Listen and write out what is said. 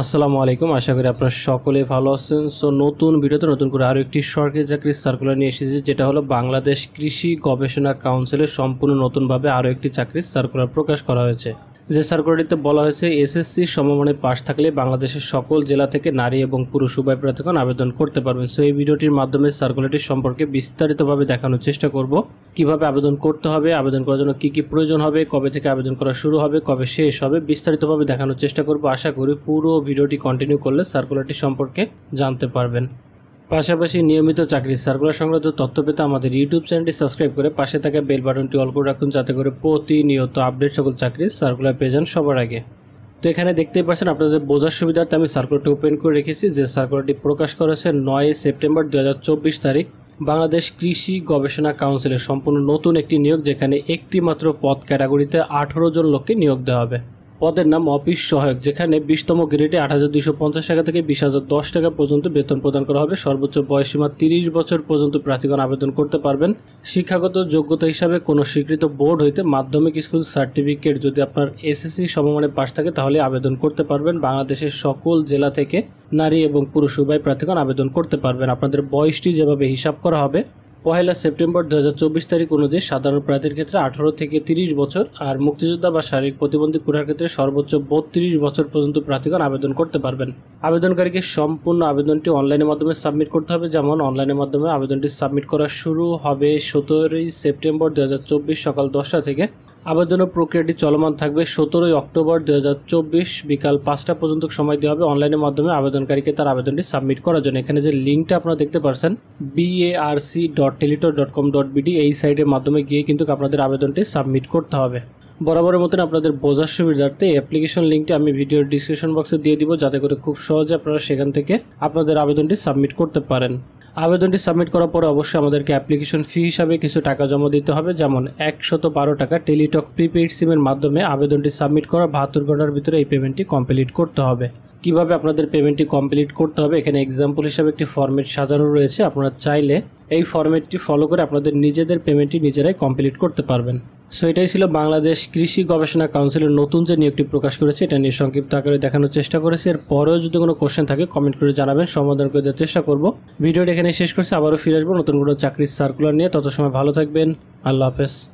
আসসালামু আলাইকুম আশা করি আপনারা সকলে ভালো আছেন সো নতুন ভিডিওতে নতুন করে আরও একটি সরকারি চাকরির সার্কুলার নিয়ে এসেছি যেটা হলো বাংলাদেশ কৃষি গবেষণা কাউন্সিলের সম্পূর্ণ নতুনভাবে আরও একটি চাকরির সার্কুলার প্রকাশ করা হয়েছে যে সার্কুলারিতে বলা হয়েছে এসএসসি সমমানের পাশ থাকলে বাংলাদেশের সকল জেলা থেকে নারী এবং পুরুষ উভয় প্রার্থীগণ আবেদন করতে পারবেন সো এই ভিডিওটির মাধ্যমে সার্কুলারটি সম্পর্কে বিস্তারিতভাবে দেখানোর চেষ্টা করব কিভাবে আবেদন করতে হবে আবেদন করার জন্য কী কী প্রয়োজন হবে কবে থেকে আবেদন করা শুরু হবে কবে শেষ হবে বিস্তারিতভাবে দেখানোর চেষ্টা করব আশা করি পুরো ভিডিওটি কন্টিনিউ করলে সার্কুলারটি সম্পর্কে জানতে পারবেন পাশাপাশি নিয়মিত চাকরির সার্কুলার সংক্রান্ত তথ্য পেতে আমাদের ইউটিউব চ্যানেলটি সাবস্ক্রাইব করে পাশে থাকা বেল বাটনটি অল করে রাখুন যাতে করে প্রতিনিয়ত আপডেট সকল চাকরির সার্কুলার পেয়ে যান সবার আগে তো এখানে দেখতেই পাচ্ছেন আপনাদের বোঝার সুবিধার্থে আমি সার্কুলারটি ওপেন করে রেখেছি যে সার্কুলারটি প্রকাশ করেছে নয় সেপ্টেম্বর দু তারিখ বাংলাদেশ কৃষি গবেষণা কাউন্সিলের সম্পূর্ণ নতুন একটি নিয়োগ যেখানে একটি মাত্র পদ ক্যাটাগরিতে আঠারো জন লোককে নিয়োগ দেওয়া হবে পদের নাম অফিস সহায়ক যেখানে বিশতম গ্রেডে আট হাজার দুইশো পঞ্চাশ টাকা থেকে বিশ হাজার দশ টাকা পর্যন্ত বেতন প্রদান করা হবে সর্বোচ্চ বয়সীমা তিরিশ বছর পর্যন্ত প্রার্থীগণ আবেদন করতে পারবেন শিক্ষাগত যোগ্যতা হিসাবে কোনো স্বীকৃত বোর্ড হইতে মাধ্যমিক স্কুল সার্টিফিকেট যদি আপনার এসএসসি সমমানে পাশ থাকে তাহলে আবেদন করতে পারবেন বাংলাদেশের সকল জেলা থেকে নারী এবং পুরুষ উভয় প্রার্থীগণ আবেদন করতে পারবেন আপনাদের বয়সটি যেভাবে হিসাব করা হবে পহেলা সেপ্টেম্বর দু তারিখ অনুযায়ী সাধারণ প্রার্থীর ক্ষেত্রে আঠারো থেকে তিরিশ বছর আর মুক্তিযোদ্ধা বা শারীরিক প্রতিবন্ধী কোটার ক্ষেত্রে সর্বোচ্চ বত্রিশ বছর পর্যন্ত প্রার্থীগণ আবেদন করতে পারবেন আবেদনকারীকে সম্পূর্ণ আবেদনটি অনলাইনের মাধ্যমে সাবমিট করতে হবে যেমন অনলাইনের মাধ্যমে আবেদনটি সাবমিট করা শুরু হবে সতেরোই সেপ্টেম্বর দু সকাল দশটা থেকে আবেদনের প্রক্রিয়াটি চলমান থাকবে সতেরোই অক্টোবর দু বিকাল পাঁচটা পর্যন্ত সময় দেওয়া হবে অনলাইনের মাধ্যমে আবেদনকারীকে তার আবেদনটি সাবমিট করার জন্য এখানে যে লিঙ্কটা আপনারা দেখতে পারছেন BARC dot Teletalk dot com dot BD এই সাইটের মাধ্যমে গিয়ে কিন্তু আপনাদের আবেদনটি সাবমিট করতে হবে বরাবরের মতন আপনাদের বোঝার সুবিধার্থে এই অ্যাপ্লিকেশন লিঙ্কটি আমি ভিডিওর ডিসক্রিপশন বক্সে দিয়ে দিব যাতে করে খুব সহজে আপনারা সেখান থেকে আপনাদের আবেদনটি সাবমিট করতে পারেন আবেদনটি সাবমিট করার পরে অবশ্যই আমাদেরকে অ্যাপ্লিকেশন ফি হিসাবে কিছু টাকা জমা দিতে হবে যেমন একশত বারো টাকা টেলিটক প্রিপেইড সিমের মাধ্যমে আবেদনটি সাবমিট করা বাহাত্তর ঘন্টার ভিতরে এই পেমেন্টটি কমপ্লিট করতে হবে কিভাবে আপনাদের পেমেন্টটি কমপ্লিট করতে হবে এখানে এক্সাম্পল হিসাবে একটি ফর্মেট সাজানো রয়েছে আপনারা চাইলে এই ফর্মেটটি ফলো করে আপনাদের নিজেদের পেমেন্টটি নিজেরাই কমপ্লিট করতে পারবেন সো এটাই ছিল বাংলাদেশ কৃষি গবেষণা কাউন্সিলের নতুন যে নিয়োগটি প্রকাশ করেছে এটা নিয়ে সংক্ষিপ্ত আকারে দেখানোর চেষ্টা করেছি এর পরেও যদি কোনো কোশ্চেন থাকে কমেন্ট করে জানাবেন সমাধান করে দেওয়ার চেষ্টা করব ভিডিওটা এখানে শেষ করছি আবারও ফিরে আসবো নতুন কোনো চাকরির সার্কুলার নিয়ে তত সময় ভালো থাকবেন আল্লাহ হাফেজ